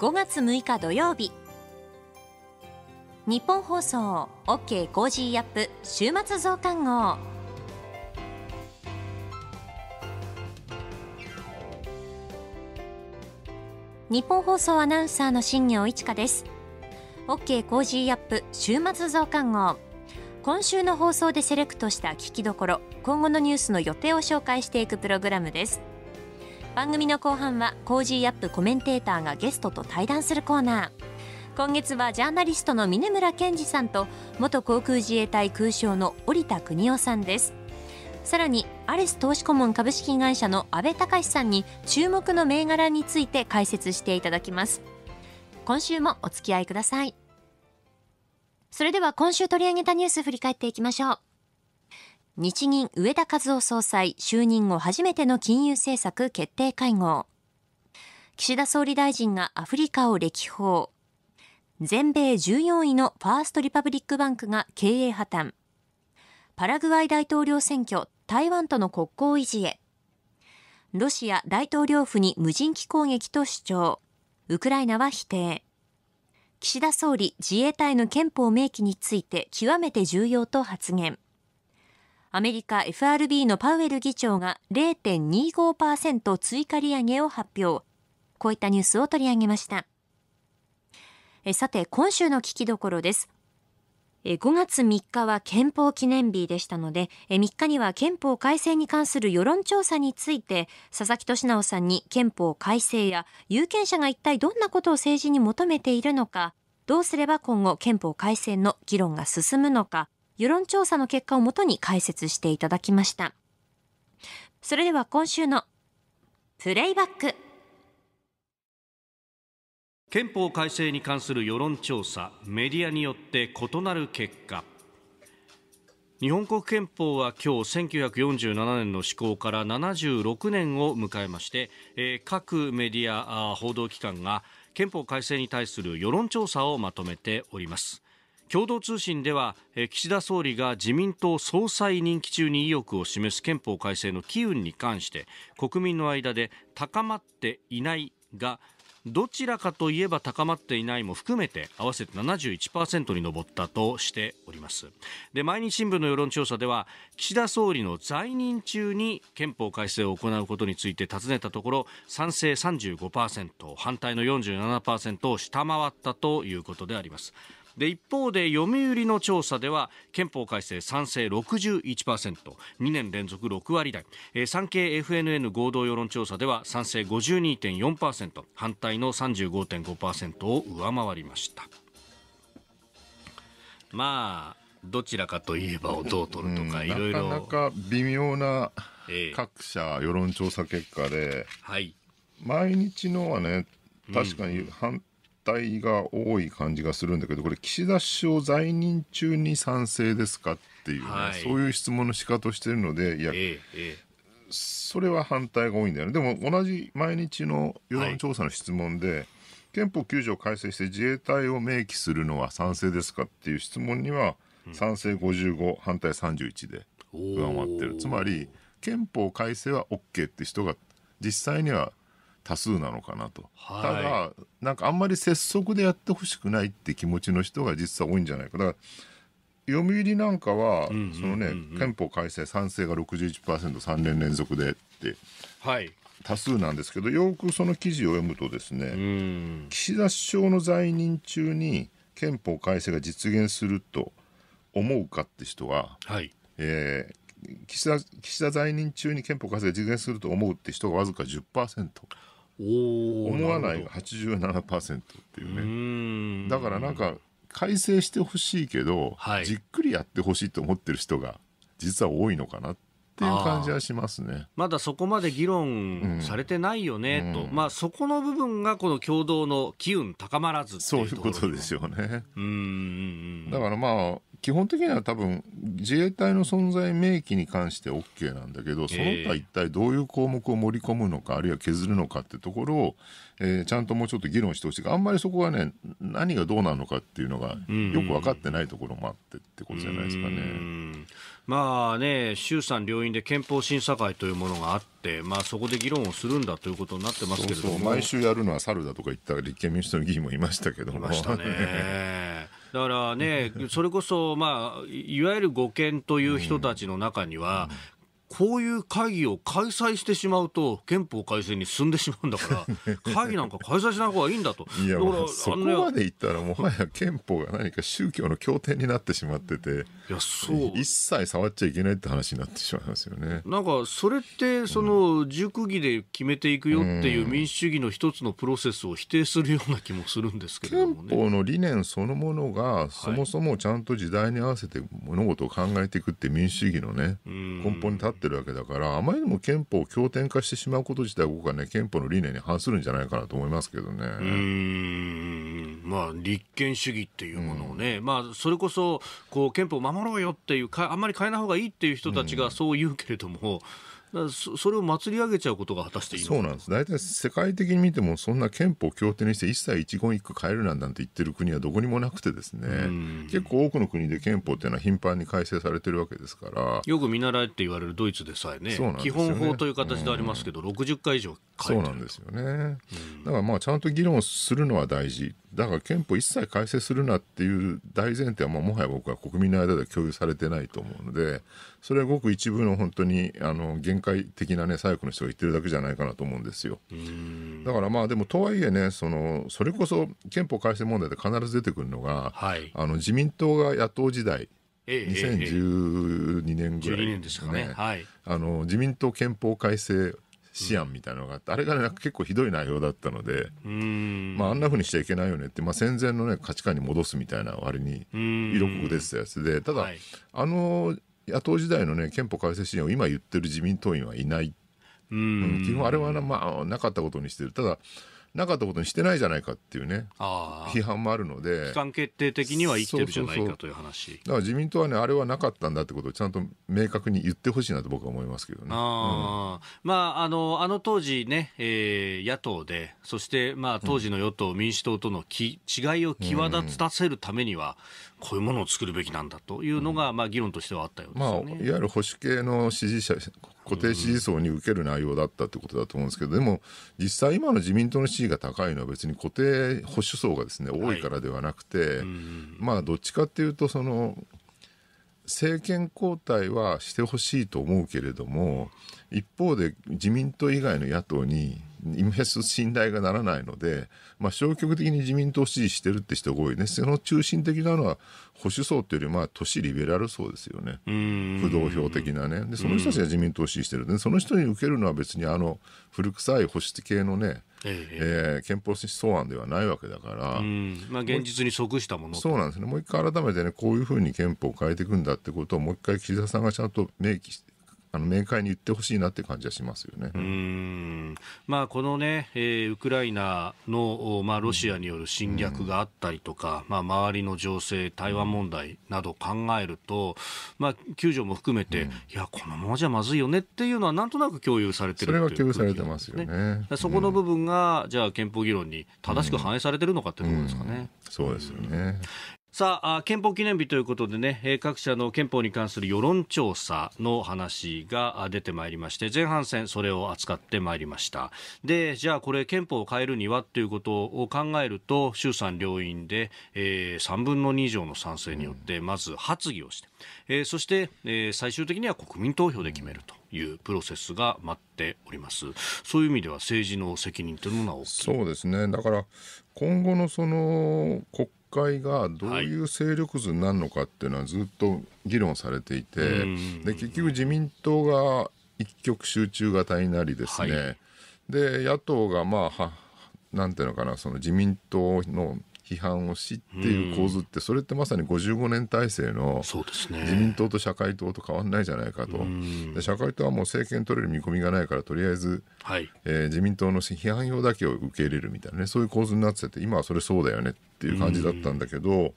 5月6日土曜日日本放送 OK コージーアップ週末増刊号日本放送アナウンサーの新業一華です OK コージーアップ週末増刊号今週の放送でセレクトした聞きどころ今後のニュースの予定を紹介していくプログラムです番組の後半はコージーアップコメンテーターがゲストと対談するコーナー今月はジャーナリストの峰村健二さんと元航空自衛隊空将の織田邦夫さんですさらにアレス投資顧問株式会社の阿部隆さんに注目の銘柄について解説していただきます今週もお付き合いくださいそれでは今週取り上げたニュース振り返っていきましょう日銀上田和夫総裁就任後初めての金融政策決定会合岸田総理大臣がアフリカを歴訪全米14位のファーストリパブリックバンクが経営破綻パラグアイ大統領選挙台湾との国交維持へロシア大統領府に無人機攻撃と主張ウクライナは否定岸田総理自衛隊の憲法明記について極めて重要と発言アメリカ FRB のパウエル議長が0.25%追加利上げを発表。こういったニュースを取り上げました。えさて、今週の聞きどころです。5月3日は憲法記念日でしたので、3日には憲法改正に関する世論調査について、佐々木俊直さんに憲法改正や有権者が一体どんなことを政治に求めているのか、どうすれば今後憲法改正の議論が進むのか、世論調査の結果をもとに解説していただきました。それでは今週のプレイバック憲法改正に関する世論調査メディアによって異なる結果日本国憲法は今日1947年の施行から76年を迎えまして、えー、各メディア報道機関が憲法改正に対する世論調査をまとめております。共同通信では岸田総理が自民党総裁任期中に意欲を示す憲法改正の機運に関して国民の間で高まっていないがどちらかといえば高まっていないも含めて合わせて71%に上ったとしておりますで毎日新聞の世論調査では岸田総理の在任中に憲法改正を行うことについて尋ねたところ賛成35%反対の47%を下回ったということでありますで一方で読売の調査では憲法改正賛成 61%2 年連続6割台、えー、産経 FNN 合同世論調査では賛成52.4%反対の35.5%を上回りましたまあどちらかといえばをどう取るとか、いろいろ。なかなか微妙な各社世論調査結果で、えー、はい、毎日のはね、確かに反対が多い感じがするんだけど、これ、岸田首相在任中に賛成ですかっていうね、はい、そういう質問の仕方をしているので、いや、ええ、それは反対が多いんだよね。でも同じ毎日の世論調査の質問で、はい、憲法9条改正して自衛隊を明記するのは賛成ですかっていう質問には、賛成55、うん、反対31で上回ってる。つまり、憲法改正は OK って人が実際には多数なのかなと、はい、ただなんかあんまり拙速でやってほしくないって気持ちの人が実は多いんじゃないかだから読売なんかは、そのね憲法改正賛成が 61%3 年連続でって、はい、多数なんですけどよくその記事を読むとですね岸田首相の在任中に憲法改正が実現すると思うかって人は、はいえー、岸田岸田在任中に憲法改正が実現すると思うって人がわずか10%。思わないが87%っていうねだからなんか改正してほしいけど、はい、じっくりやってほしいと思ってる人が実は多いのかなっていう感じはしますねまだそこまで議論されてないよね、うん、と、まあ、そこの部分がこの共同の機運高まらずそういうことですよね。うんだからまあ基本的には多分自衛隊の存在明記に関して OK なんだけど、その他一体どういう項目を盛り込むのか、あるいは削るのかってところを、えー、ちゃんともうちょっと議論してほしいあんまりそこはね、何がどうなのかっていうのがよく分かってないところもあってってことじゃないですかね。まあね、衆参両院で憲法審査会というものがあって、まあ、そこで議論をするんだということになってますけれども毎週やるのは猿だとか言った立憲民主党の議員もいましたけども。いましたね だからね、それこそ、まあ、いわゆる護憲という人たちの中には、こういう会議を開催してしまうと憲法改正に進んでしまうんだから 会議なんか開催しない方がいいんだといやだかそこまでいったらもはや憲法が何か宗教の経典になってしまってていやそう一切触っちゃいけないって話になってしまいますよねなんかそれってその熟議で決めていくよっていう民主主義の一つのプロセスを否定するような気もするんですけれども、ね、憲法の理念そのものがそもそもちゃんと時代に合わせて物事を考えていくって民主主義のね根本に立ってってるわけだから、あまりにも憲法を強点化してしまうこと自体、僕はね、憲法の理念に反するんじゃないかなと思いますけどね。うんまあ、立憲主義っていうものをね、うん、まあ、それこそこう憲法を守ろうよっていうか、あんまり変えない方がいいっていう人たちがそう言うけれども、うんそそれを祭り上げちゃうことが果たしていいそうなんです大体世界的に見てもそんな憲法協定にして一切一言一句変えるなんて言ってる国はどこにもなくてですね結構多くの国で憲法っていうのは頻繁に改正されてるわけですからよく見習えって言われるドイツでさえね、ね、基本法という形でありますけど60回以上そうなんですよねだからまあちゃんと議論するのは大事だから憲法一切改正するなっていう大前提は、まあ、もはや僕は国民の間では共有されてないと思うので、それはごく一部の本当にあの限界的な、ね、左翼の人が言ってるだけじゃないかなと思うんですよ。だからまあでもとはいえねその、それこそ憲法改正問題で必ず出てくるのが、はい、あの自民党が野党時代、2012年ぐらい、ね、ですかね、はい、あの自民党憲法改正思案みたいなのがあって、あれがね、結構ひどい内容だったので、まあ、あんなふうにしちゃいけないよねって、まあ、戦前の、ね、価値観に戻すみたいな割に色濃く出てたやつで、ただ、はい、あの野党時代の、ね、憲法改正支援を今言ってる自民党員はいない。うん、基本あれはな,、まあ、なかったことにしてる。ただなかったことにしてないじゃないかっていうね、批判もあるので、期間決定的には生ってるじゃないかという話だから自民党はね、あれはなかったんだってことをちゃんと明確に言ってほしいなと僕は思いますけどね。あうん、まあ、あのあの当時ね、えー、野党で、そして、まあ、当時の与党、民主党とのき、うん、違いを際立たせるためには、こういうものを作るべきなんだというのが、まあ、議論としてはあったようですよね、まあ、いわゆる保守系の支持者、固定支持層に受ける内容だったということだと思うんですけど、でも、実際、今の自民党の支持が高いのは、別に固定保守層がです、ね、多いからではなくて、はい、まあ、どっちかっていうとその、政権交代はしてほしいと思うけれども、一方で自民党以外の野党に、イメ信頼がならないので、まあ、消極的に自民党を支持してるって人が多いね、その中心的なのは保守層っていうより、まあ、都市リベラル層ですよね、不動票的なね、でその人たちが自民党を支持してる、でその人に受けるのは別にあの古臭い保守系のね、ええー、憲法草案ではないわけだから、まあ、現実に即したものそうなんですね、もう一回改めてね、こういうふうに憲法を変えていくんだってことを、もう一回岸田さんがちゃんと明記あの明快に言ってほしいなって感じはしますよね。うんまあ、このね、えー、ウクライナの、まあ、ロシアによる侵略があったりとか、うん、まあ、周りの情勢、台湾問題など考えると、まあ、救助も含めて、うん、いや、このままじゃまずいよねっていうのは、なんとなく共有されてる、それは共有されてますよね。そこの部分が、じゃあ、憲法議論に正しく反映されてるのかっていうところですかね。そうですよね。さあ憲法記念日ということでね各社の憲法に関する世論調査の話が出てまいりまして前半戦それを扱ってまいりましたでじゃあこれ憲法を変えるにはということを考えると衆参両院で、えー、3分の2以上の賛成によってまず発議をして、えー、そして、えー、最終的には国民投票で決めるというプロセスが待っておりますそういう意味では政治の責任というものは大きいそうですねだから今後のその国会がどういう勢力図になるのかっていうのはずっと議論されていて、はい、で結局自民党が一極集中型になりですね、はい、で野党がまあはなんていうのかなその自民党の批判をしっていう構図って、それってまさに55年体制の自民党と社会党と変わらないじゃないかと、で社会党はもう政権取れる見込みがないからとりあえず、はいえー、自民党の批判票だけを受け入れるみたいなねそういう構図になってて今はそれそうだよねっていう感じだったんだけど、う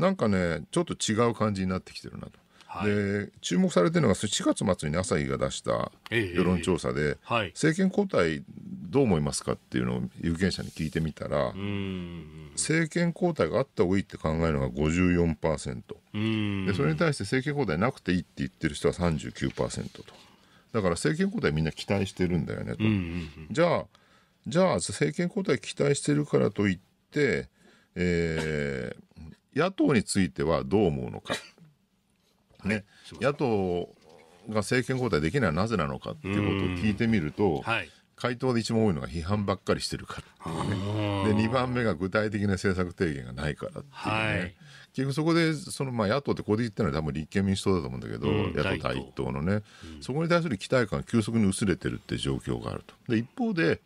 なんかねちょっと違う感じになってきてるなと。はい、で注目されてるのが4月末に朝日が出した世論調査で、はい、政権交代どう思いますかっていうのを有権者に聞いてみたら政権交代があった方がいいって考えるのが54%でそれに対して政権交代なくていいって言ってる人は39%とだから政権交代みんな期待してるんだよねとじゃあじゃあ政権交代期待してるからといってえー、野党についてはどう思うのか、ね、野党が政権交代できないのはなぜなのかっていうことを聞いてみると、はい、回答で一番多いのが批判ばっかりしてるからいね、で2番目が具体的な政策提言がないからっていうね、はい、結局そこでその、まあ、野党ってここで言ったのは多分立憲民主党だと思うんだけど、うん、野党第一党のね、うん、そこに対する期待感が急速に薄れてるって状況があると。で一方で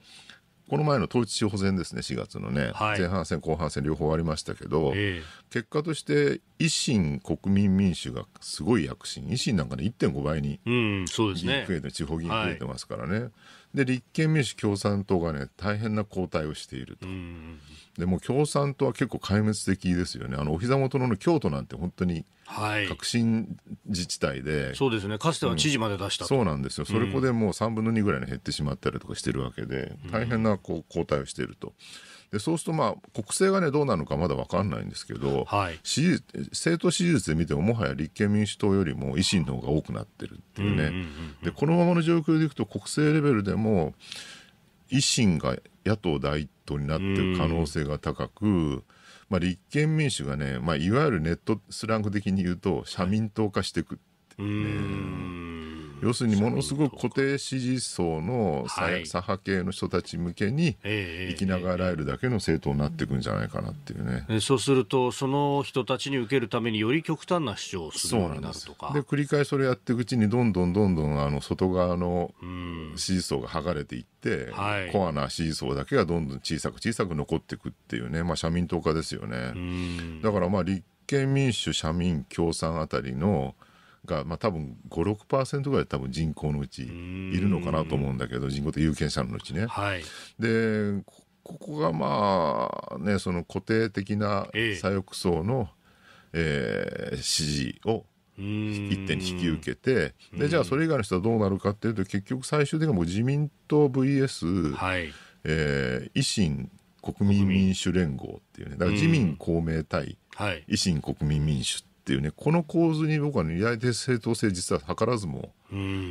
この前の統一地方選ですね、4月のね、はい、前半戦、後半戦、両方ありましたけど、えー、結果として維新、国民民主がすごい躍進、維新なんかね、1.5倍に増えて、地方議員増えてますからね、はい、で立憲民主、共産党がね、大変な後退をしていると、でも共産党は結構壊滅的ですよね、あのお膝元の京都なんて本当に革新自治体で、はい、そうですね、かつては知事まで出した、うん、そうなんですよ、それこでもう3分の2ぐらいに減ってしまったりとかしてるわけで、大変なこう後退をしていると。うんでそうすると、まあ、国政が、ね、どうなのかまだ分かんないんですけど、はい、支政党支持率で見てももはや立憲民主党よりも維新の方が多くなってるっていうね、うんうんうんうん、でこのままの状況でいくと国政レベルでも維新が野党第一党になってる可能性が高く。うんまあ、立憲民主がね、まあ、いわゆるネットスラング的に言うと社民党化していくってね、ね、要するにものすごく固定支持層の左,、派系の人たち向けに生きながらえるだけの政党になっていくんじゃないかなっていうね、えー、そうするとその人たちに受けるためにより極端な主張をするようになるとかで繰り返しそれやっていくうちにどんどんどんどんあの外側の支持層が剥がれていって、はい、コアな支持層だけがどんどん小さく小さく残っていくっていうね、まあ、社民党化ですよねだからまあ立憲民主社民共産あたりのが、まあ、多分56%ぐらい多分人口のうちいるのかなと思うんだけど人口って有権者のうちね。はい、でここがまあねその固定的な左翼層の、ええー、支持を一点引き受けてでじゃあそれ以外の人はどうなるかっていうと結局最終的にはもう自民党 VS、はいえー、維新国民民主連合っていうねだから自民公明対維新国民民主っっていうねこの構図に僕はね二大正当性実は図らずも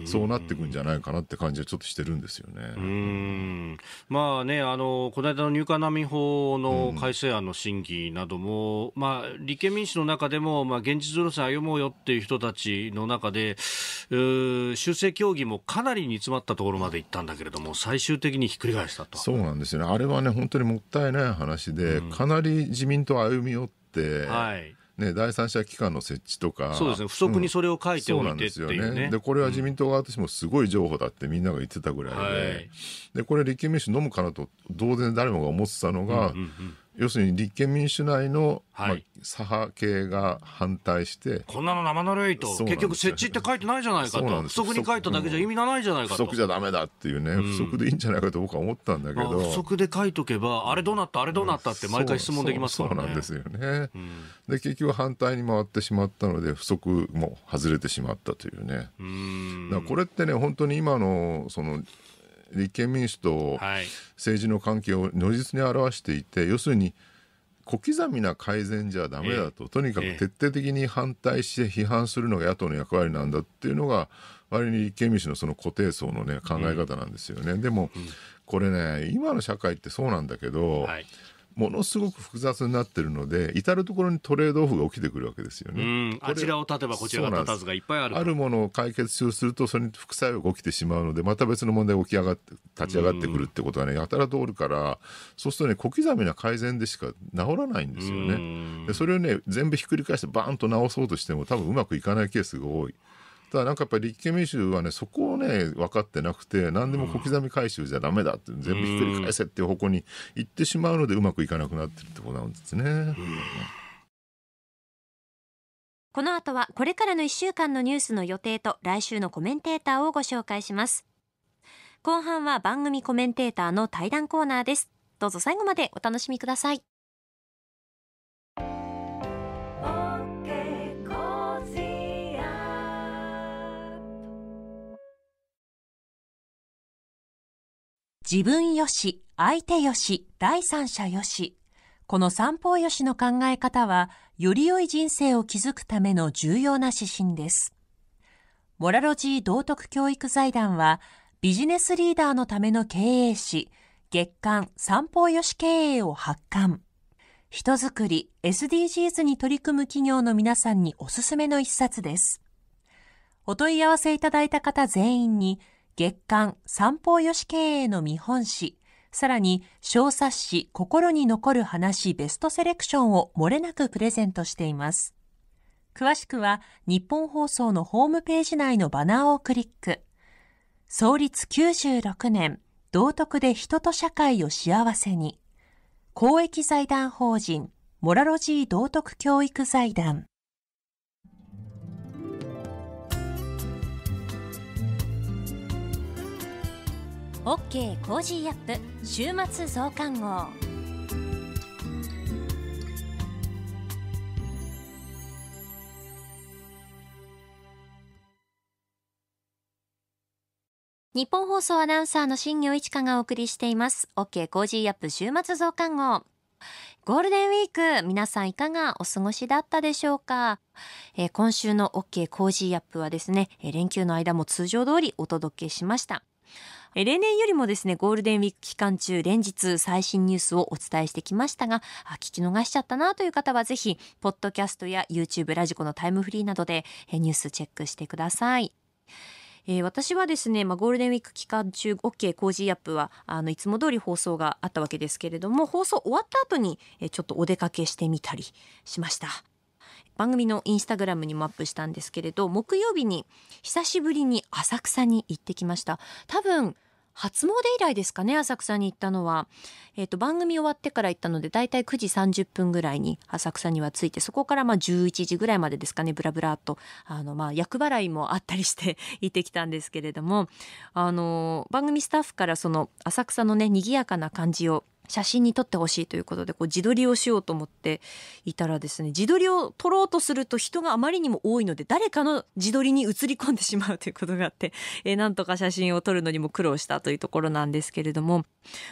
そうなっていくんじゃないかなって感じはちょっとしてるんですよね。まあね、あの、この間の入管難民法の改正案の審議なども、うん、まあ、立憲民主の中でも、まあ、現実路線歩もうよっていう人たちの中で、修正協議もかなり煮詰まったところまで行ったんだけれども、最終的にひっくり返したと。そうなんですよね。あれはね、本当にもったいない話で、うん、かなり自民党歩み寄って、はいね、第三者機関の設置とか、そうですね、不足にそれを書いておいてっていうね。で、これは自民党側としてもすごい情報だってみんなが言ってたぐらいで、で、これ立憲民主飲むかなと、当然誰もが思ってたのが、要するに立憲民主内の、はい、まあ、左派系が反対して。こんなの生ぬるいと、結局設置って書いてないじゃないかと。不足に書いただけじゃ意味がないじゃないかと。不足じゃだめだっていうね、不足でいいんじゃないかと僕は思ったんだけど。うん、不足で書いとけば、あれどうなった、あれどうなったって毎回質問できますからね。そうなんですよね、うん、で、結局反対に回ってしまったので、不足も外れてしまったというね。うだこれってね、本当に今の、その、立憲民主と政治の関係を如実に表していて、要するに小刻みな改善じゃだめだと、えー、とにかく徹底的に反対して批判するのが野党の役割なんだっていうのが、割に立憲民主のその固定層の、ね、考え方なんですよね。うん、でも、これね、今の社会ってそうなんだけど、はいものすごく複雑になってるので、至る所にトレードオフが起きてくるわけですよね。あちらを立てばこちらが立たずがいっぱいある。あるものを解決すると、それに副作用が起きてしまうので、また別の問題が起き上がって、立ち上がってくるってことはね、やたら通るから、そうするとね、小刻みな改善でしか治らないんですよね。でそれをね、全部ひっくり返してバーンと直そうとしても、多分うまくいかないケースが多い。ただなんかやっぱり立憲民主はね、そこをね、分かってなくて、何でも小刻み回収じゃだめだって、全部ひっくり返せっていう方向に行ってしまうので、うまくいかなくなってるってことなんですね。この後はこれからの一週間のニュースの予定と来週のコメンテーターをご紹介します。後半は番組コメンテーターの対談コーナーです。どうぞ最後までお楽しみください。自分よし、相手よし、第三者よし。この三方よしの考え方は、より良い人生を築くための重要な指針です。モラロジー道徳教育財団は、ビジネスリーダーのための経営誌、月刊三方よし経営を発刊。人づくり、SDGs に取り組む企業の皆さんにおすすめの一冊です。お問い合わせいただいた方全員に、月刊三方よし経営の見本誌、さらに小冊子心に残る話ベストセレクションをもれなくプレゼントしています。詳しくは日本放送のホームページ内のバナーをクリック。創立96年、道徳で人と社会を幸せに。公益財団法人、モラロジー道徳教育財団。OK コージーアップ週末増刊号日本放送アナウンサーの新業一華がお送りしています OK コージーアップ週末増刊号ゴールデンウィーク皆さんいかがお過ごしだったでしょうか、えー、今週の OK コージーアップはですね連休の間も通常通りお届けしました例年よりもですね、ゴールデンウィーク期間中、連日最新ニュースをお伝えしてきましたが、聞き逃しちゃったなという方はぜひ、ポッドキャストや YouTube ラジコのタイムフリーなどでニュースチェックしてください。えー、私はですね、まあ、ゴールデンウィーク期間中 OK ジーアップはあのいつも通り放送があったわけですけれども放送終わった後に、ちょっとお出かけしてみたりしました。番組のインスタグラムにもアップしたんですけれど木曜日に久しぶりに浅草に行ってきました多分初詣以来ですかね浅草に行ったのは、えーと、番組終わってから行ったのでだいたい9時30分ぐらいに浅草には着いてそこからまあ11時ぐらいまでですかねブラブラとあのまあ厄払いもあったりして 行ってきたんですけれどもあの番組スタッフからその浅草のね賑やかな感じを写真に撮ってほしいということでこう自撮りをしようと思っていたらですね自撮りを撮ろうとすると人があまりにも多いので誰かの自撮りに映り込んでしまうということがあって、えー、なんとか写真を撮るのにも苦労したというところなんですけれども、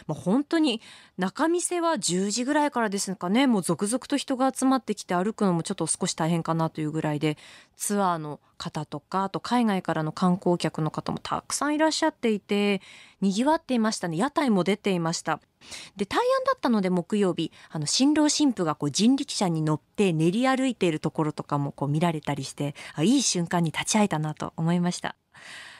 まあ、本当に中見世は10時ぐらいからですかねもう続々と人が集まってきて歩くのもちょっと少し大変かなというぐらいでツアーの方とかあと海外からの観光客の方もたくさんいらっしゃっていてにぎわっていましたね屋台も出ていました。で対だったので木曜日あの新郎新婦がこう人力車に乗って練り歩いているところとかもこう見られたりしてあいい瞬間に立ち会えたなと思いました。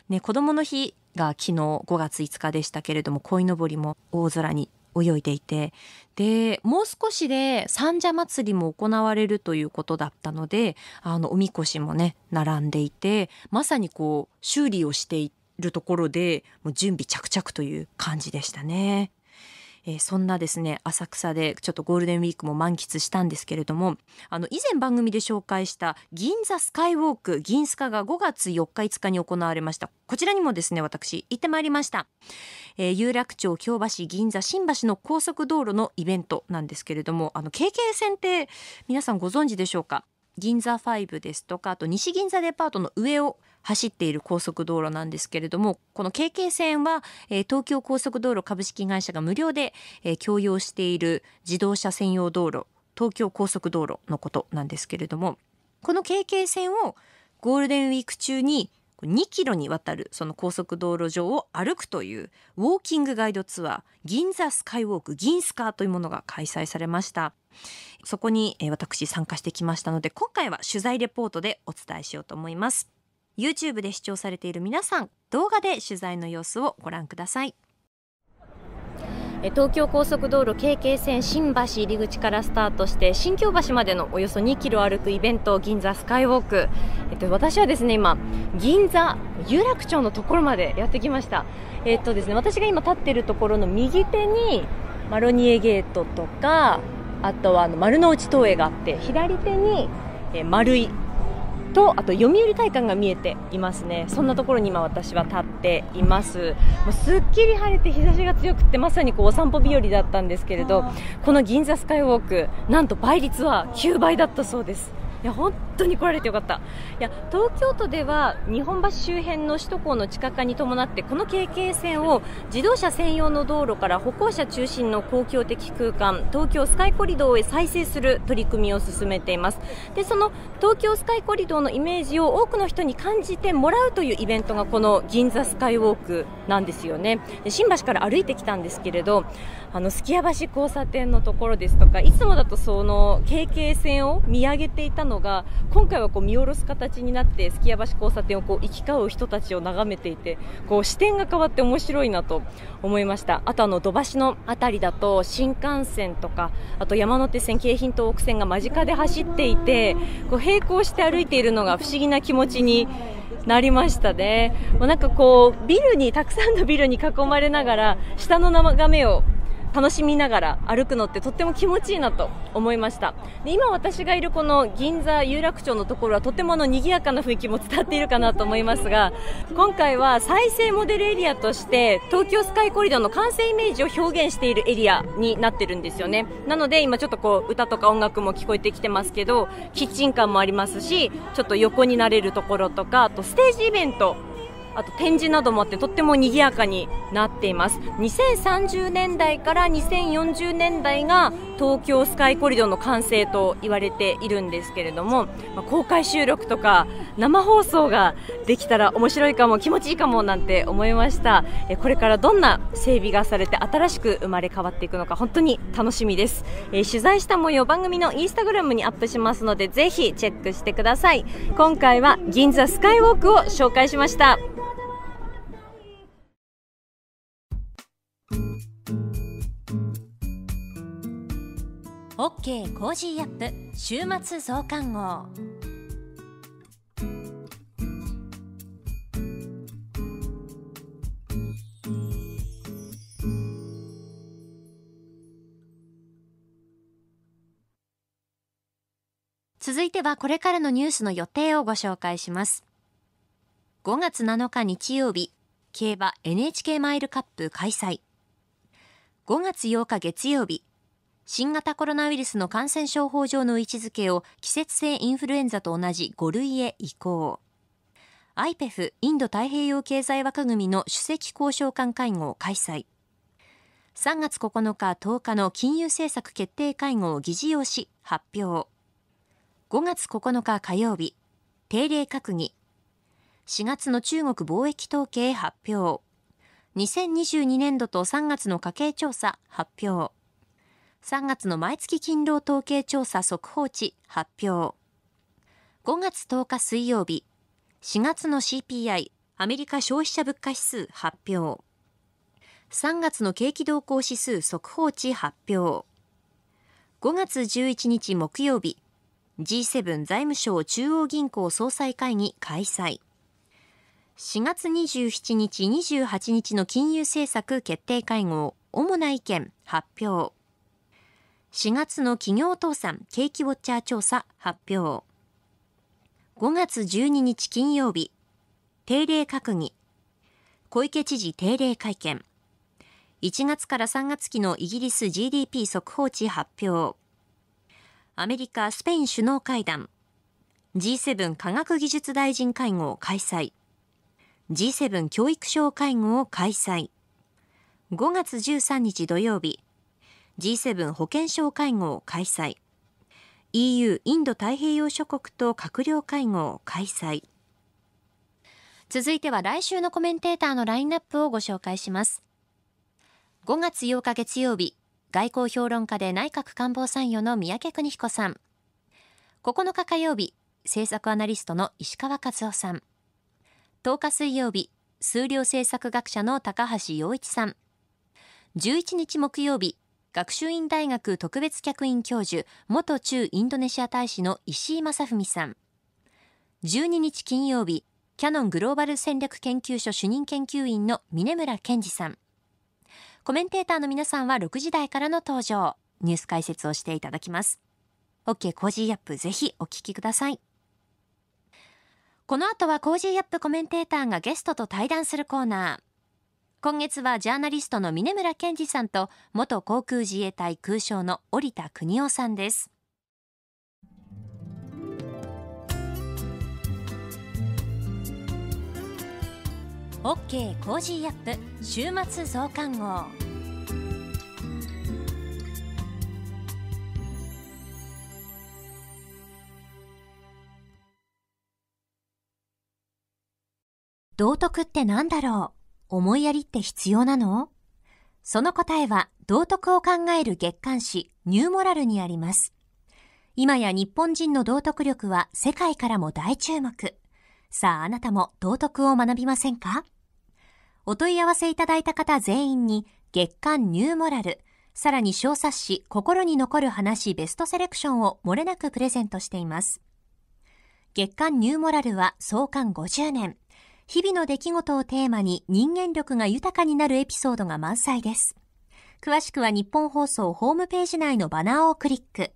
ね、子どもの日が昨日5月5日でしたけれども鯉のぼりも大空に泳いでいてでもう少しで三社祭りも行われるということだったのであのおみこしもね並んでいてまさにこう修理をしているところでもう準備着々という感じでしたね。えー、そんなですね浅草でちょっとゴールデンウィークも満喫したんですけれどもあの以前番組で紹介した銀座スカイウォーク銀スカが5月4日5日に行われましたこちらにもですね私行ってまいりました、えー、有楽町京橋銀座新橋の高速道路のイベントなんですけれどもあの KK 線って皆さんご存知でしょうか銀座5ですとかあと西銀座デパートの上を走っている高速道路なんですけれどもこの KK 線は、えー、東京高速道路株式会社が無料で、えー、供用している自動車専用道路東京高速道路のことなんですけれどもこの KK 線をゴールデンウィーク中に2キロにわたるその高速道路上を歩くというウォーキングガイドツアー銀座スカイウォーク銀スカーというものが開催されましたそこに私参加してきましたので今回は取材レポートでお伝えしようと思います YouTube で視聴されている皆さん動画で取材の様子をご覧ください東京高速道路京京線新橋入り口からスタートして新京橋までのおよそ2キロ歩くイベント銀座スカイウォーク、えっと、私はですね今銀座有楽町のところまでやってきました、えっとですね、私が今立っているところの右手にマロニエゲートとかあとはあの丸の内東映があって左手に丸いとあと読売体感が見えていますねそんなところに今私は立っていますもうすっきり晴れて日差しが強くてまさにこうお散歩日和だったんですけれどこの銀座スカイウォークなんと倍率は9倍だったそうですいや本当に来られてよかったいや東京都では日本橋周辺の首都高の地下化に伴ってこの経験線を自動車専用の道路から歩行者中心の公共的空間東京スカイコリドーへ再生する取り組みを進めていますでその東京スカイコリドーのイメージを多くの人に感じてもらうというイベントがこの銀座スカイウォークなんですよね新橋から歩いてきたんですけれどあのすきや橋交差点のところですとかいつもだとその経験線を見上げていたのが今回はこう見下ろす形になって数寄屋橋交差点をこう行き交う人たちを眺めていてこう視点が変わって面白いなと思いましたあとあの土橋の辺りだと新幹線とかあと山手線京浜東北線が間近で走っていてこう並行して歩いているのが不思議な気持ちになりましたね、なんかこうビルにたくさんのビルに囲まれながら下の眺めを楽しみながら歩くのってとっても気持ちいいなと思いましたで今私がいるこの銀座有楽町のところはとてもの賑やかな雰囲気も伝わっているかなと思いますが今回は再生モデルエリアとして東京スカイコリドーの完成イメージを表現しているエリアになってるんですよねなので今ちょっとこう歌とか音楽も聞こえてきてますけどキッチン感もありますしちょっと横になれるところとかあとステージイベントあと展示などもあってとっても賑やかになっています2030年代から2040年代が東京スカイコリドの完成と言われているんですけれども、まあ、公開収録とか生放送ができたら面白いかも気持ちいいかもなんて思いましたこれからどんな整備がされて新しく生まれ変わっていくのか本当に楽しみです、えー、取材した模様番組のインスタグラムにアップしますのでぜひチェックしてください今回は銀座スカイウォークを紹介しました OK コージーアップ週末増刊号続いてはこれからのニュースの予定をご紹介します5月7日日曜日競馬 NHK マイルカップ開催5月8日月曜日、新型コロナウイルスの感染症法上の位置づけを季節性インフルエンザと同じ5類へ移行。IPEF インド太平洋経済枠組みの首席交渉官会合開催。3月9日10日の金融政策決定会合を議事要し発表。5月9日火曜日、定例閣議。4月の中国貿易統計発表。2022年度と3月の家計調査発表。3月の毎月勤労統計調査速報値発表。5月10日水曜日、4月の CPI アメリカ消費者物価指数発表。3月の景気動向指数速報値発表。5月11日木曜日、G7 財務省中央銀行総裁会議開催。4月27日28日の金融政策決定会合主な意見発表4月の企業倒産景気ウォッチャー調査発表5月12日金曜日定例閣議小池知事定例会見1月から3月期のイギリス GDP 速報値発表アメリカ・スペイン首脳会談 G7 科学技術大臣会合開催 G7 教育相会合を開催。5月13日土曜日、G7 保健相会合を開催。EU インド太平洋諸国と閣僚会合を開催。続いては来週のコメンテーターのラインナップをご紹介します。5月8日月曜日、外交評論家で内閣官房参与の三宅邦彦さん。9日火曜日、政策アナリストの石川和夫さん。10日水曜日、数量政策学者の高橋洋一さん。11日木曜日、学習院大学特別客員教授、元駐インドネシア大使の石井正文さん。12日金曜日、キャノングローバル戦略研究所主任研究員の峰村健二さん。コメンテーターの皆さんは6時台からの登場、ニュース解説をしていただきます。OK コージーアップぜひお聞きください。この後はコージーアップコメンテーターがゲストと対談するコーナー。今月はジャーナリストの峰村健二さんと元航空自衛隊空将の織田邦夫さんです。OK コージーアップ週末増刊号。道徳って何だろう思いやりって必要なのその答えは道徳を考える月刊誌ニューモラルにあります。今や日本人の道徳力は世界からも大注目。さああなたも道徳を学びませんかお問い合わせいただいた方全員に月刊ニューモラル、さらに小冊子心に残る話ベストセレクションをもれなくプレゼントしています。月刊ニューモラルは創刊50年。日々の出来事をテーマに人間力が豊かになるエピソードが満載です。詳しくは日本放送ホームページ内のバナーをクリック。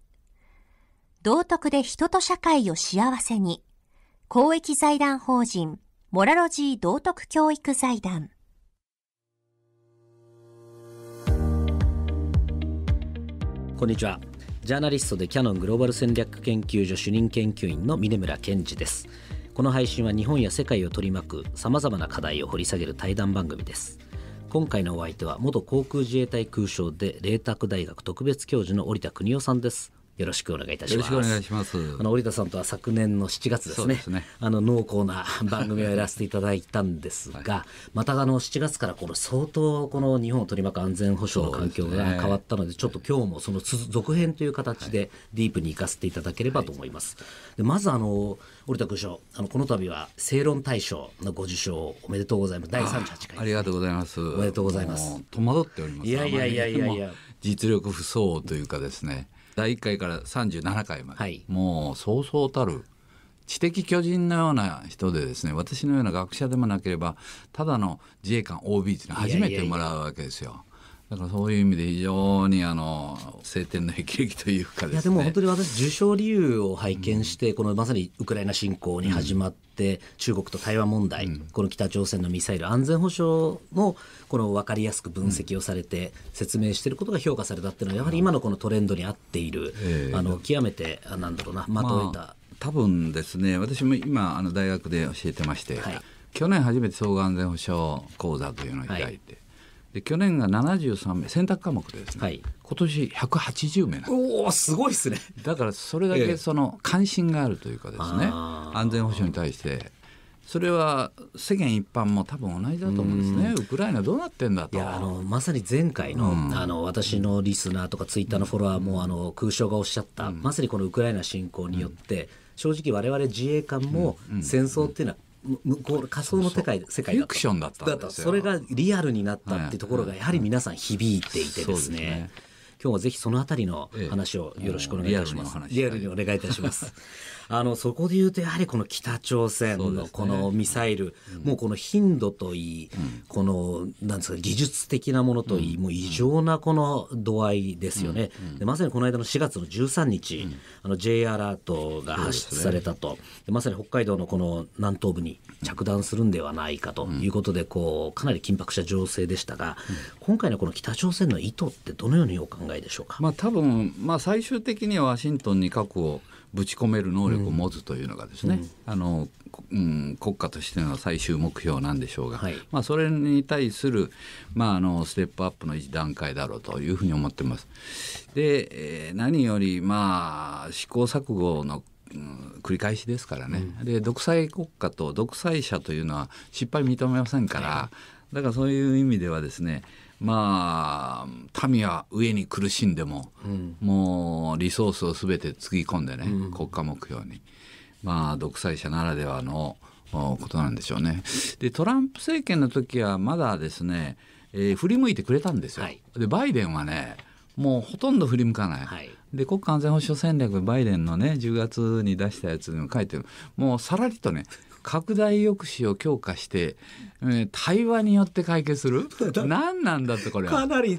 道徳で人と社会を幸せに。公益財団法人、モラロジー道徳教育財団。こんにちは。ジャーナリストでキャノングローバル戦略研究所主任研究員の峰村健二です。この配信は日本や世界を取り巻く様々な課題を掘り下げる対談番組です今回のお相手は元航空自衛隊空将で麗澤大学特別教授の織田邦夫さんですよろしくお願いいたします。よろしくお願いします。あの織田さんとは昨年の7月ですね。すねあの濃厚な 番組をやらせていただいたんですが、はい、またあの7月からこの相当この日本を取り巻く安全保障の環境が変わったので、でね、ちょっと今日もその続編という形でディープに行かせていただければと思います。はい、でまずあの織田君賞、あのこの度は正論大賞のご受賞おめでとうございます。第38回。ありがとうございます。おめでとうございます。戸惑っております。いやいやいやいやいや。実力不相というかですね。第1回から37回まで、はい、もうそうそうたる知的巨人のような人でですね私のような学者でもなければただの自衛官 OB っていうのは初めてもらうわけですよ。いやいやいやだからそういう意味で非常にあの晴天の霹靂というかで、ね、いやでも本当に私受賞理由を拝見して、うん、このまさにウクライナ侵攻に始まって、うん、中国と台湾問題、うん、この北朝鮮のミサイル安全保障もこの分かりやすく分析をされて説明していることが評価されたっていうのはやはり今のこのトレンドに合っている、あの極めてなんだろうなまとえた、まあ、多分ですね私も今あの大学で教えてまして、はい、去年初めて総合安全保障講座というのを開いて。はいで去年が73名選択科目でですね、はい、今年180名おおすごいですねだからそれだけその関心があるというかですね、ええ、安全保障に対してそれは世間一般も多分同じだと思うんですね、ウクライナどうなってんだと。いやあのまさに前回のうん、あの私のリスナーとかツイッターのフォロワーも、あの空将がおっしゃった、うん、まさにこのウクライナ侵攻によって、うん、正直我々自衛官も戦争っていうのは向こう仮想の世界だったフィクションだったんですよそれがリアルになったっていうところがやはり皆さん響いていてですね、今日はぜひそのあたりの話をよろしくお願いいたします、リアルにお願いいたしますあのそこで言うとやはりこの北朝鮮のこのミサイル、うねもうこの頻度といい、うん、このなんですか技術的なものといい、もう異常なこの度合いですよね、でまさにこの間の4月の13日、あの J アラートが発出されたと、ね、まさに北海道のこの南東部に着弾するんではないかということで、こうかなり緊迫した情勢でしたが、今回のこの北朝鮮の意図ってどのようにお考えでしょうか。まあ、多分、まあ、最終的にはワシントンに核をぶち込める能力を持つというのがですね、あのうん、国家としての最終目標なんでしょうが、はい、まあ、それに対する、まあ、あのステップアップの一段階だろうというふうに思ってます。で、え何より、まあ、試行錯誤の繰り返しですからね、うん、で独裁国家と独裁者というのは失敗認めませんから、だからそういう意味ではですねまあ民は上に苦しんでも、うん、もうリソースを全てつぎ込んでね、うん、国家目標にまあ独裁者ならではのことなんでしょうね。でトランプ政権の時はまだですね、えー、振り向いてくれたんですよ。はい、でバイデンはねもうほとんど振り向かない、はい、で国家安全保障戦略バイデンのね10月に出したやつにも書いてるもうさらりとね 拡大抑止を強化して、えー、対話によって解決する何なんだってこれかなりあ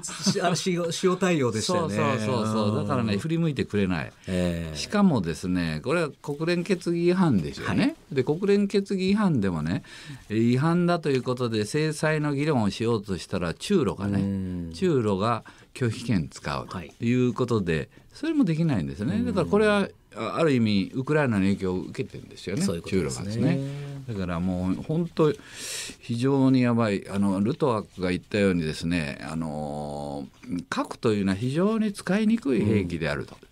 の塩対応でしたよねそうそうそうだからね振り向いてくれない、えー、しかもですねこれは国連決議違反ですうね、はい、で国連決議違反でもね違反だということで制裁の議論をしようとしたら中ロがね中ロが拒否権使うということで、はい、それもできないんですよねだからこれはある意味ウクライナの影響を受けてるんですよね、ね、中ロがですね。だからもう本当非常にやばいあのルトワックが言ったようにですねあの核というのは非常に使いにくい兵器であると。うん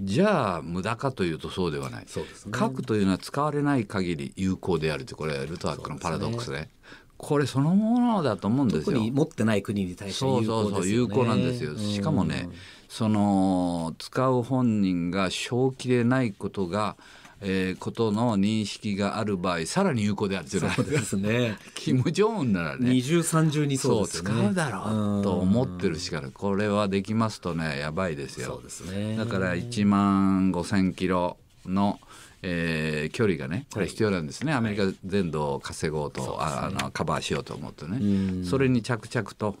じゃあ無駄かというとそうではない、ね、核というのは使われない限り有効であるってこれはルトワックのパラドックスね、ね、これそのものだと思うんですよ。特に持ってない国に対して有効、ね、そうそうそう有効なんですよ。しかもね、その使う本人が正気でないことがえー、ことの認識がある場合さらに有効であるっていうことですねキム・ジョンならね二重三重にそうですね使うだろうと思ってるしからこれはできますとねやばいですよそうですねだから一万五千キロのえー、距離がねこれ必要なんですね、はい、アメリカ全土を稼ごうと、あのカバーしようと思ってねそれに着々と、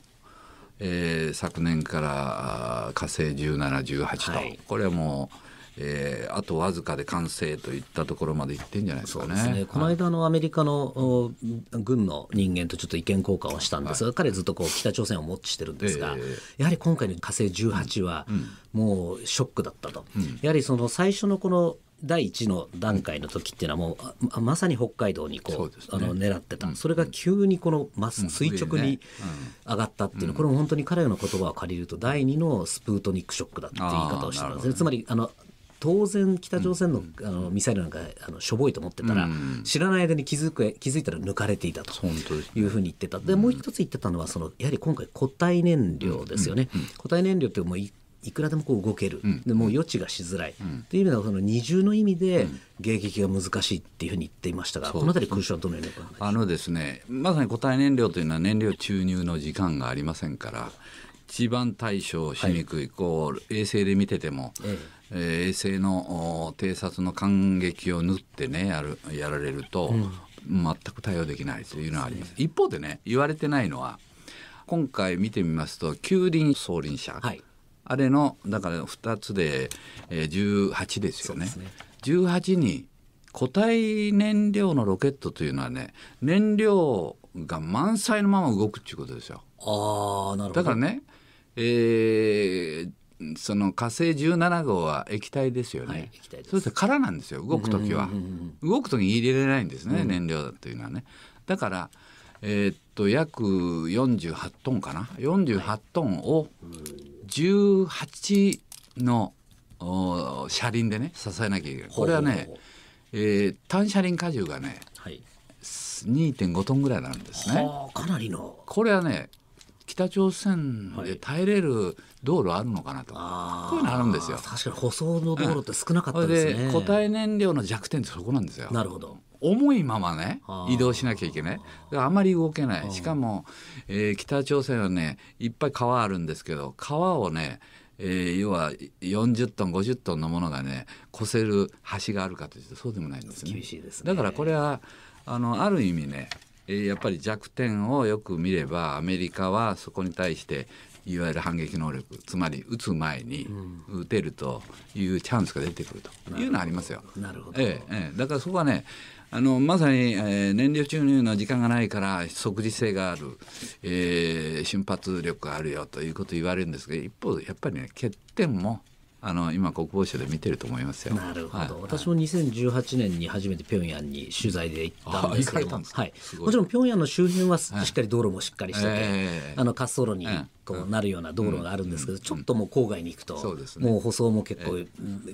えー、昨年から火星1718と、はい、これはもう。えー、あとわずかで完成といったところまでいってんじゃないですかね。ねこの間のアメリカの、はい、軍の人間とちょっと意見交換をしたんですが、はい、彼ずっとこう北朝鮮をモッチしてるんですが、えー、やはり今回の火星18は、もうショックだったと、うん、やはりその最初のこの第1の段階の時っていうのはもうまさに北海道にこう、ね、あの狙ってた、うん、それが急にこの、ま、垂直に上がったっていうの、これも本当に彼らの言葉を借りると第2のスプートニックショックだっていう言い方をしてたんですね。つまりあの当然北朝鮮の,、あのミサイルなんかあのしょぼいと思ってたら、知らない間に気づく気づいたら抜かれていたというふうに言ってたで、もう一つ言ってたのはそのやはり今回固体燃料ですよね、固体燃料ってもういくらでもこう動ける、うん、でも余地がしづらい、うん、っていう意味ではその二重の意味で迎撃が難しいっていうふうに言っていましたが、うん、この辺り空襲はどのようにあのですねまさに固体燃料というのは燃料注入の時間がありませんから一番対処しにくい、はい、こう衛星で見てても、ええー、衛星の偵察の感激を縫ってねやるやられると、全く対応できないというのはあります。一方でね言われてないのは今回見てみますと九輪総輪車、はいあれのだから2つで、えー、18ですよね。ね18に固体燃料のロケットというのはね燃料が満載のまま動くっていうことですよ。あなるほどだからね、えー、その火星17号は液体ですよね。はい、液体ですそうすると空なんですよ動く時は、動く時に入れれないんですね、燃料というのはね。だからえー、っと約48トンかな48トンを18の車輪でね支えなきゃいけないこれはね、えー、単車輪荷重がね、はい、2.5トンぐらいなんですね。かなりのこれはね北朝鮮で耐えれる道路あるのかなと、はい、こういうのあるんですよ。確かに舗装の道路って少なかったですね。うん、で固体燃料の弱点ってそこなんですよ。なるほど。重いままね移動しなきゃいけないあまり動けないしかも、えー、北朝鮮はねいっぱい川あるんですけど川をねえー、要は40トン50トンのものがね越せる橋があるかというとそうでもないんですね。厳しいですねだからこれはあのある意味ね、えー、やっぱり弱点をよく見ればアメリカはそこに対していわゆる反撃能力つまり撃つ前に撃てるというチャンスが出てくるというのはありますよ。なるほど、えー、えー、だからそこはねあのまさに、えー、燃料注入の時間がないから即時性がある、えー、瞬発力があるよということを言われるんですが一方やっぱりね欠点もあの今国防省で見てると思いますよなるほど、はい、私も2018年に初めて平壌に取材で行ったんですけども、はい、もちろん平壌の周辺はしっかり道路もしっかりしてて、えー、あの滑走路にこうなるような道路があるんですけど、うん、ちょっともう郊外に行くと、うんうね、もう舗装も結構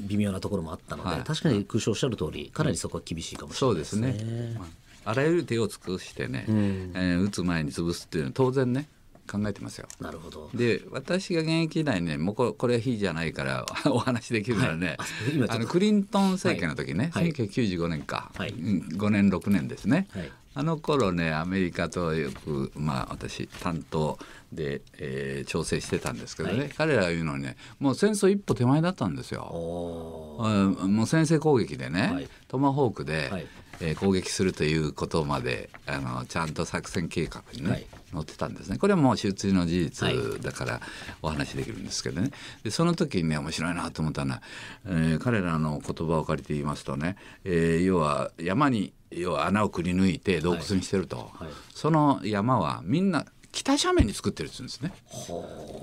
微妙なところもあったので、はい、確かに空襲おっしゃる通りかなりそこは厳しいかもしれないですね。うん、そうですねあらゆる手を尽くしてね、うん、えー、打つ前に潰すっていうのは当然ね考えてますよ。なるほど。で私が現役以来ねもうこれこれ非じゃないから お話できるからね、はい、あのクリントン政権の時ね、千九百九十五年か、はい、5年六年ですね、はい、あの頃ねアメリカとよく、まあ、私担当で、えー、調整してたんですけどね、はい、彼らは言うのにねもう戦争一歩手前だったんですよ。もう先制攻撃でね、はい、トマホークで、はい、えー、攻撃するということまであのちゃんと作戦計画にね、はい、載ってたんですねこれはもう手術の事実だからお話できるんですけどねでその時にね面白いなと思ったのは、えー、彼らの言葉を借りて言いますとね、えー、要は山に要は穴をくり抜いて洞窟にしてると、はいはい、その山はみんな北斜面に作ってるって言うんですね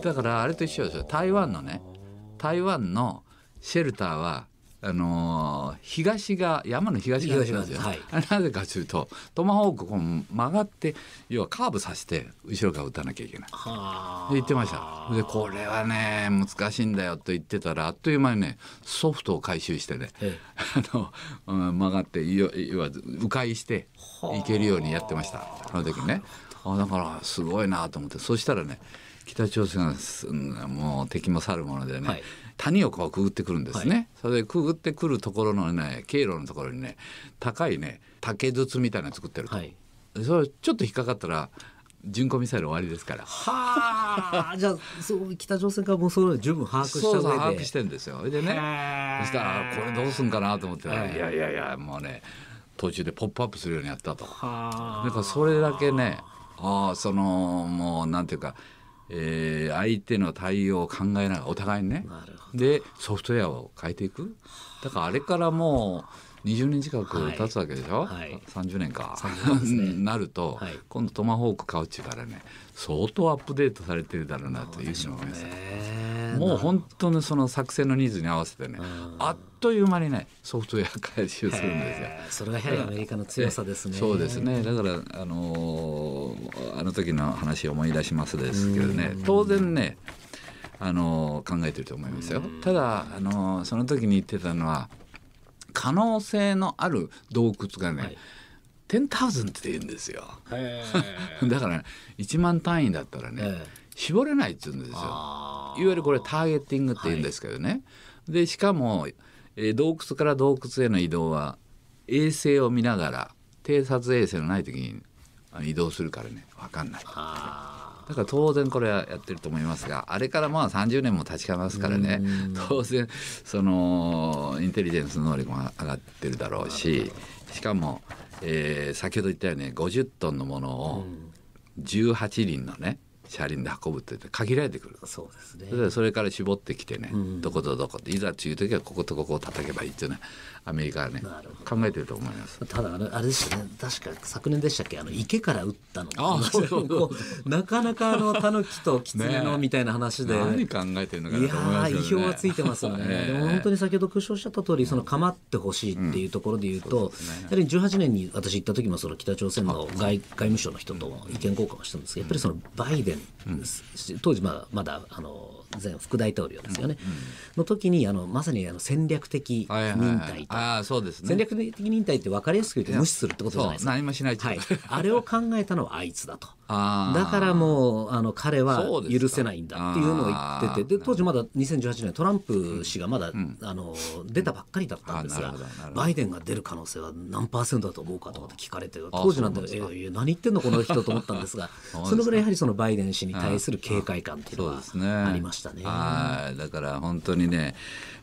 だからあれと一緒ですよ台湾のね台湾のシェルターはあのー、東が山の東側なんですよ、はい、なぜかというとトマホークこう曲がって要はカーブさせて後ろから打たなきゃいけないで言ってましたでこれはね難しいんだよと言ってたらあっという間にねソフトを回収してね、ええ、あの、うん、曲がっていわ迂回していけるようにやってましたあの時ねあだからすごいなと思ってそしたらね北朝鮮はもう敵も去るものでね、はい谷をこうくぐってくるんですね、はい、それでくぐってくるところのね経路のところにね高いね竹筒みたいなの作ってると、はい、それちょっと引っかかったら巡航ミサイル終わりですから。はあ、じゃあそう北朝鮮からもそういうの十分把握した上で。そう把握してんですよ。でね、そしたらこれどうすんかなと思って、はい、いやいやいやもうね途中でポップアップするようにやったと。だからそれだけね、ああそのもうなんていうかえー、相手の対応を考えながらお互いにねでソフトウェアを変えていくだからあれからもう20年近く経つわけでしょ、はい、30年か、ね、なると、はい、今度トマホーク買うっちゅうからね相当アップデートされてるだろうなというふうに思いました。もう本当にその作戦のニーズに合わせてね、あっという間にねソフトウェア回収するんですよ。それがやはりアメリカの強さですね。そうですね。だからあのー、あの時の話を思い出しますですけどね、当然ねあの考えてると思いますよ。ただあのその時に言ってたのは可能性のある洞窟がね、はい、10,000って言うんですよ だから、ね、1万単位だったらね絞れないって言うんですよいわゆるこれターゲッティングって言うんですけどね、はい、でしかも、えー、洞窟から洞窟への移動は衛星を見ながら偵察衛星のない時に移動するからね分かんない。だから当然これはやってると思いますがあれからまあ30年も経ちかますからね当然そのインテリジェンス能力も上がってるだろうししかも、えー、先ほど言ったように50トンのものを18輪のね、車輪で運ぶってて限られてくるそうですねそれそれから絞ってきてね、うん、どことどこっていざという時はこことここを叩けばいいっていうねアメリカはね考えてると思いますただあれあれですね確か昨年でしたっけあの池から打ったのあそうそうそう なかなかあのタヌキとキツネのみたいな話で、何考えてるのかなと思いますよね意表はついてますよねねでも本当に先ほど苦笑しちゃった通りその構ってほしいっていうところで言うと、うん、やはり18年に私行った時もその北朝鮮の外外務省の人と意見交換をしたんですけどやっぱりそのバイデン当時まあまだあの前副大統領ですよね、の時にあのまさにあの戦略的忍耐と、戦略的忍耐って分かりやすく言うと無視するってことじゃないですか何もしない、はい、あれを考えたのはあいつだとだからもうあの彼は許せないんだっていうのを言っててで当時まだ2018年トランプ氏がまだ、うん、あの出たばっかりだったんですがバイデンが出る可能性は何パーセントだと思うかとかって聞かれて当時なんてえー、何言ってんのこの人と思ったんですが そのぐらいやはりそのバイデン氏に対する警戒感っていうのはありましたね。ねだから本当にね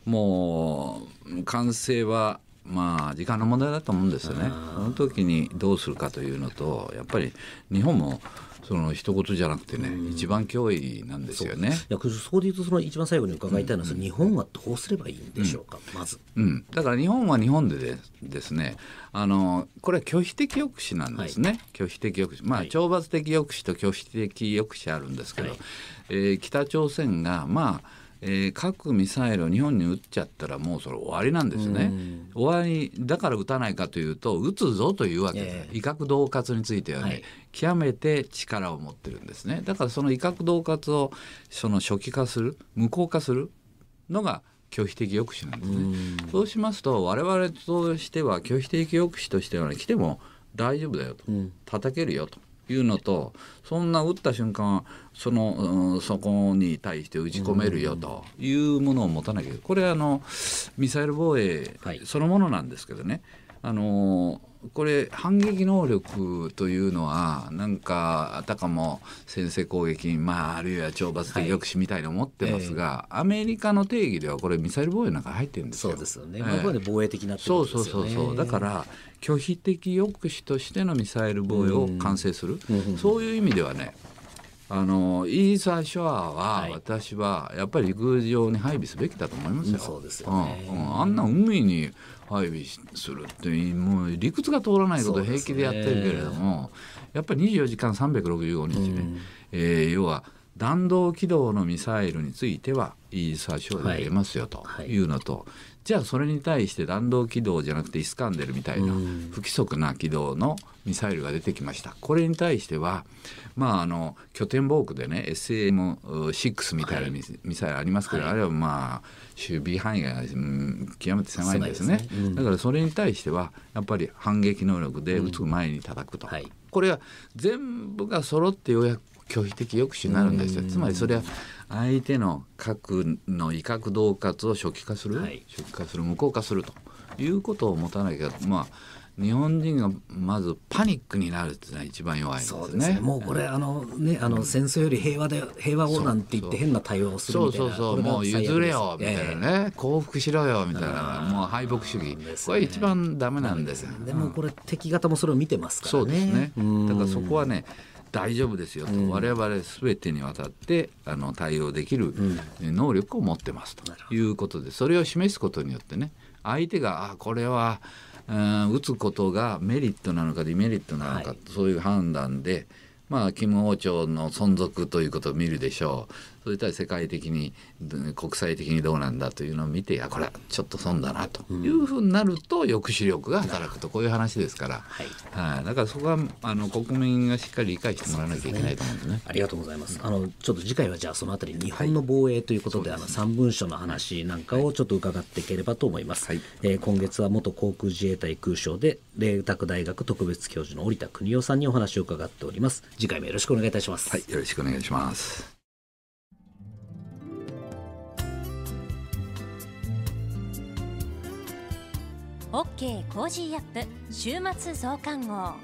もう完成はまあ時間の問題だと思うんですよね。その時にどうするかというのとやっぱり日本もその一言じゃなくてね、う一番脅威なんですよね。いやそこで言うとその一番最後に伺いたいのは、うん、日本はどうすればいいんでしょうか、うん、まず、うん。だから日本は日本でですねあのこれは拒否的抑止なんですね、はい、拒否的抑止まあ、懲罰的抑止と拒否的抑止あるんですけど、はい、えー、北朝鮮がまあえー、核ミサイルを日本に撃っちゃったらもうそれ終わりなんですね、終わりだから撃たないかというと撃つぞというわけで、えー、威嚇恫喝についてはね、はい、極めて力を持ってるんですねだからその威嚇恫喝をその初期化する無効化するのが拒否的抑止なんですねそうしますと我々としては拒否的抑止としては、ね、来ても大丈夫だよと、うん、叩けるよというのとそんな打った瞬間その、うん、そこに対して打ち込めるよというものを持たなきゃこれはあのミサイル防衛そのものなんですけどね、はい、あのこれ反撃能力というのはなんかあたかも先制攻撃、まあ、あるいは懲罰的抑止みたいに思ってますが、はいえー、アメリカの定義ではこれミサイル防衛なんか入ってるんですよそうですよね、えー、まあ、防衛的な、ね、そうそうそうそうだから拒否的抑止としてのミサイル防衛を完成する、そういう意味ではねあのイーサーショアは、私はやっぱり陸上に配備すべきだと思いますよ。うん、そうですよ、ねうん、あんな海に配備するってもう理屈が通らないことを平気でやってるけれども、ね、やっぱり24時間365日ね、うん、えー、要は弾道軌道のミサイルについてはイージス・アショアでますよというのと、はいはいじゃあそれに対して弾道軌道じゃなくてイスカンデルみたいな不規則な軌道のミサイルが出てきました。これに対しては、まあ、あの拠点防空でね SM6 みたいなミ,、サイルありますけど、はい、あれはまあ守備範囲が、うん、極めて狭いんですね、ねうん、だからそれに対してはやっぱり反撃能力で撃つ前に叩くと、うんはい、これは全部が揃ってようやく拒否的抑止になるんですよ。つまりそれは相手の核の威嚇恫喝を初期化する、はい、初期化する無効化するということを持たなきゃまあ日本人がまずパニックになるってのは一番弱いですね。そうですねもうこれ、うん、あのねあの戦争より平和で平和をなんて言って変な対応をするみたいな。そうそうそうもう譲れよみたいなね、えー、降伏しろよみたいなもう敗北主義、ね、これ一番ダメなんですよ。でもこれ敵方もそれを見てますからね。そうですね。だからそこはね。うん大丈夫ですよと、うん、我々全てにわたってあの対応できる能力を持ってますということで、それを示すことによってね相手があこれは打つことがメリットなのかデメリットなのか、はい、そういう判断で。まあ、金王朝の存続ということを見るでしょう。それとは世界的に国際的にどうなんだというのを見ていやこれはちょっと損だなというふうになると抑止力が働くとこういう話ですから、はいはだからそこはあの国民がしっかり理解してもらわなきゃいけないと思うんですね。すねありがとうございます、うん、あのちょっと次回はじゃあそのあたり日本の防衛ということではい、あの3文書の話なんかをちょっと伺っていければと思います。はい、えー、今月は元航空自衛隊空将で麗澤大学特別教授の織田邦夫さんにお話を伺っております。次回もよろしくお願いいたします。はい、よろしくお願いします。OK コージーアップ週末増刊号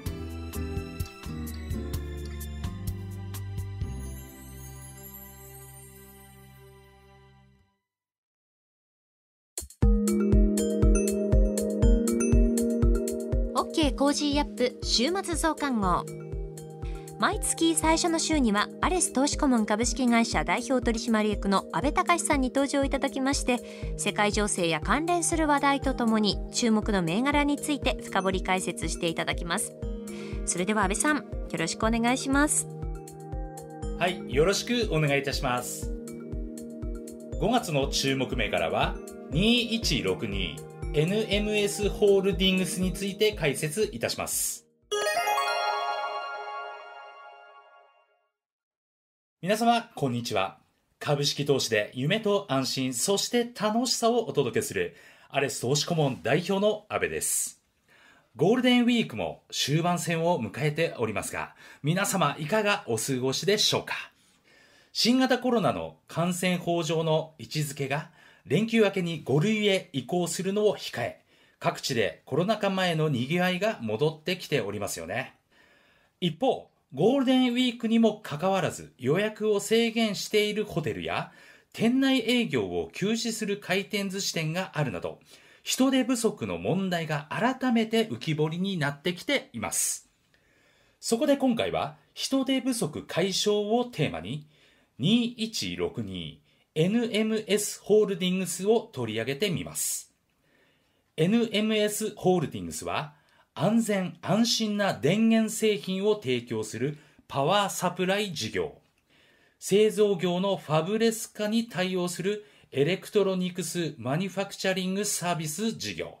オッケーコージーアップ週末増刊号毎月最初の週にはアレス投資顧問株式会社代表取締役の阿部隆さんに登場いただきまして世界情勢や関連する話題とともに注目の銘柄について深掘り解説していただきますそれでは阿部さんよろしくお願いしますはいよろしくお願いいたします5月の注目銘柄は 2162NMS ホールディングスについて解説いたします皆様、こんにちは。株式投資で夢と安心、そして楽しさをお届けする、アレス投資顧問代表の阿部です。ゴールデンウィークも終盤戦を迎えておりますが、皆様いかがお過ごしでしょうか新型コロナの感染法上の位置づけが、連休明けに5類へ移行するのを控え、各地でコロナ禍前の賑わいが戻ってきておりますよね。一方、ゴールデンウィークにもかかわらず予約を制限しているホテルや、店内営業を休止する回転寿司店があるなど、人手不足の問題が改めて浮き彫りになってきています。そこで今回は、人手不足解消をテーマに、2162 NMS ホールディングスを取り上げてみます。NMS ホールディングスは、安全安心な電源製品を提供するパワーサプライ事業。製造業のファブレス化に対応するエレクトロニクスマニファクチャリングサービス事業。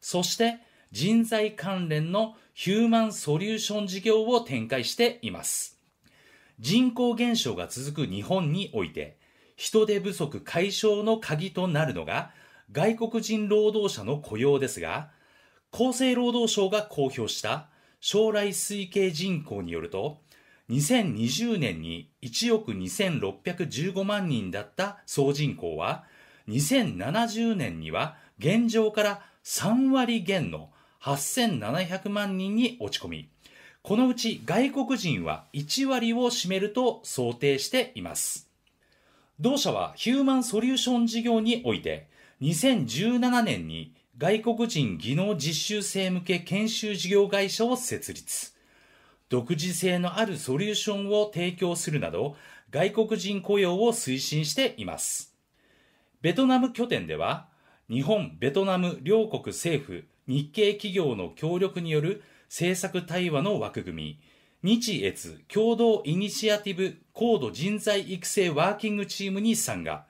そして人材関連のヒューマンソリューション事業を展開しています。人口減少が続く日本において、人手不足解消の鍵となるのが外国人労働者の雇用ですが、厚生労働省が公表した将来推計人口によると、2020年に1億2615万人だった総人口は、2070年には現状から3割減の8700万人に落ち込み、このうち外国人は1割を占めると想定しています。同社はヒューマンソリューション事業において、2017年に外国人技能実習生向け研修事業会社を設立。独自性のあるソリューションを提供するなど、外国人雇用を推進しています。ベトナム拠点では、日本、ベトナム両国政府、日系企業の協力による政策対話の枠組み、日越共同イニシアティブ高度人材育成ワーキングチームに参加。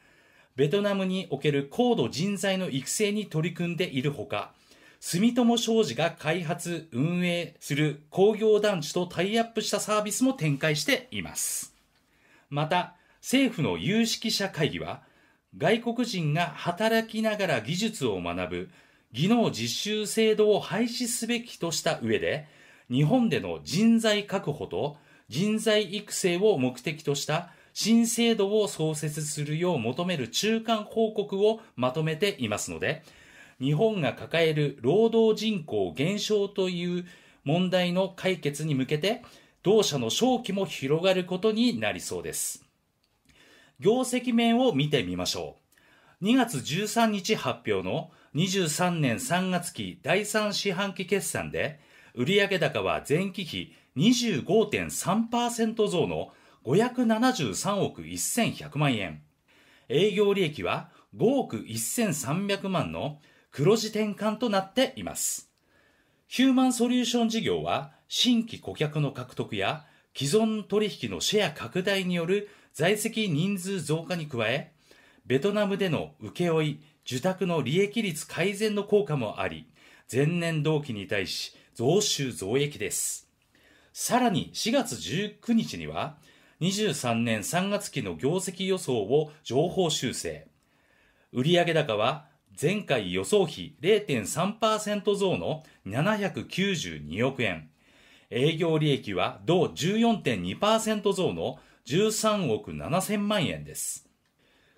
ベトナムにおける高度人材の育成に取り組んでいるほか、住友商事が開発、運営する工業団地とタイアップしたサービスも展開しています。また、政府の有識者会議は、外国人が働きながら技術を学ぶ技能実習制度を廃止すべきとした上で、日本での人材確保と人材育成を目的とした新制度を創設するよう求める中間報告をまとめていますので、日本が抱える労働人口減少という問題の解決に向けて、同社の勝機も広がることになりそうです。業績面を見てみましょう。2月13日発表の23年3月期第3四半期決算で、売上高は前期比25.3%増の573億1100万円。営業利益は5億1300万の黒字転換となっています。ヒューマンソリューション事業は新規顧客の獲得や既存取引のシェア拡大による在籍人数増加に加え、ベトナムでの請負い、受託の利益率改善の効果もあり、前年同期に対し増収増益です。さらに4月19日には、23年3月期の業績予想を情報修正。売上高は前回予想比0.3%増の792億円。営業利益は同14.2%増の13億7000万円です。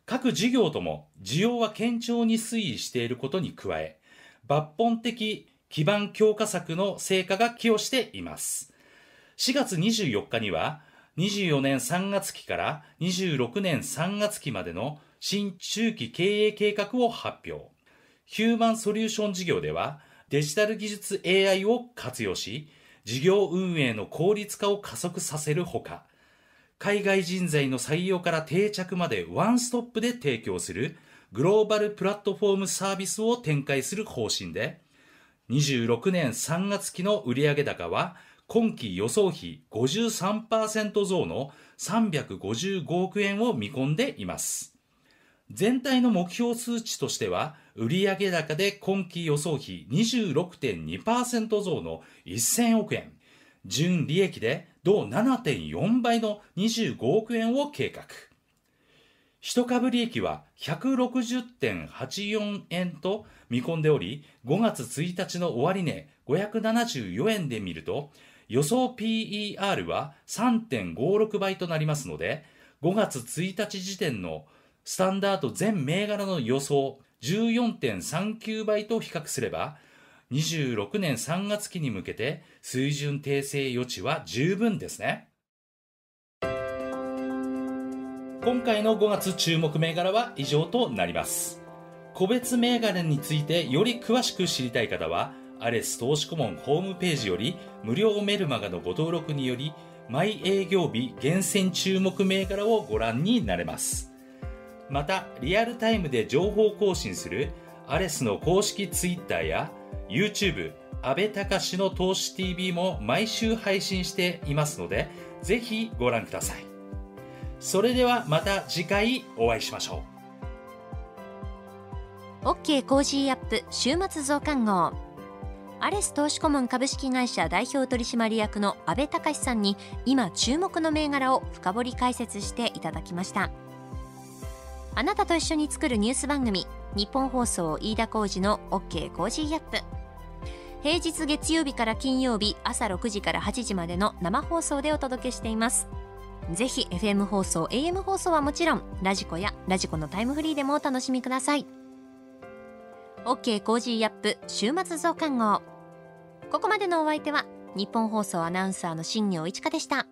各事業とも需要は堅調に推移していることに加え、抜本的基盤強化策の成果が寄与しています。4月24日には、24年3月期から26年3月期までの新中期経営計画を発表。ヒューマンソリューション事業ではデジタル技術 AI を活用し、事業運営の効率化を加速させるほか、海外人材の採用から定着までワンストップで提供するグローバルプラットフォームサービスを展開する方針で、26年3月期の売上高は今期予想比53%増の355億円を見込んでいます。全体の目標数値としては、売上高で今期予想比26.2%増の1000億円、純利益で同7.4倍の25億円を計画。一株利益は160.84円と見込んでおり、5月1日の終値574円で見ると、予想 PER は3.56倍となりますので、5月1日時点のスタンダード全銘柄の予想14.39倍と比較すれば、26年3月期に向けて水準訂正余地は十分ですね。今回の5月注目銘柄は以上となります。個別銘柄についてより詳しく知りたい方は、アレス投資顧問ホームページより無料メルマガのご登録により毎営業日厳選注目銘柄をご覧になれます。また、リアルタイムで情報更新するアレスの公式 Twitter や YouTube、安倍隆の投資 TV も毎週配信していますので、ぜひご覧ください。それではまた次回お会いしましょう。OK コージーアップ週末増刊号。アレス投資顧問株式会社代表取締役の阿部隆さんに今注目の銘柄を深掘り解説していただきましたあなたと一緒に作るニュース番組日本放送飯田浩司の OK コージーアップ平日月曜日から金曜日朝6時から8時までの生放送でお届けしていますぜひ FM 放送 AM 放送はもちろんラジコやラジコのタイムフリーでもお楽しみください OK コージーアップ週末増刊号ここまでのお相手は日本放送アナウンサーの新業一華でした。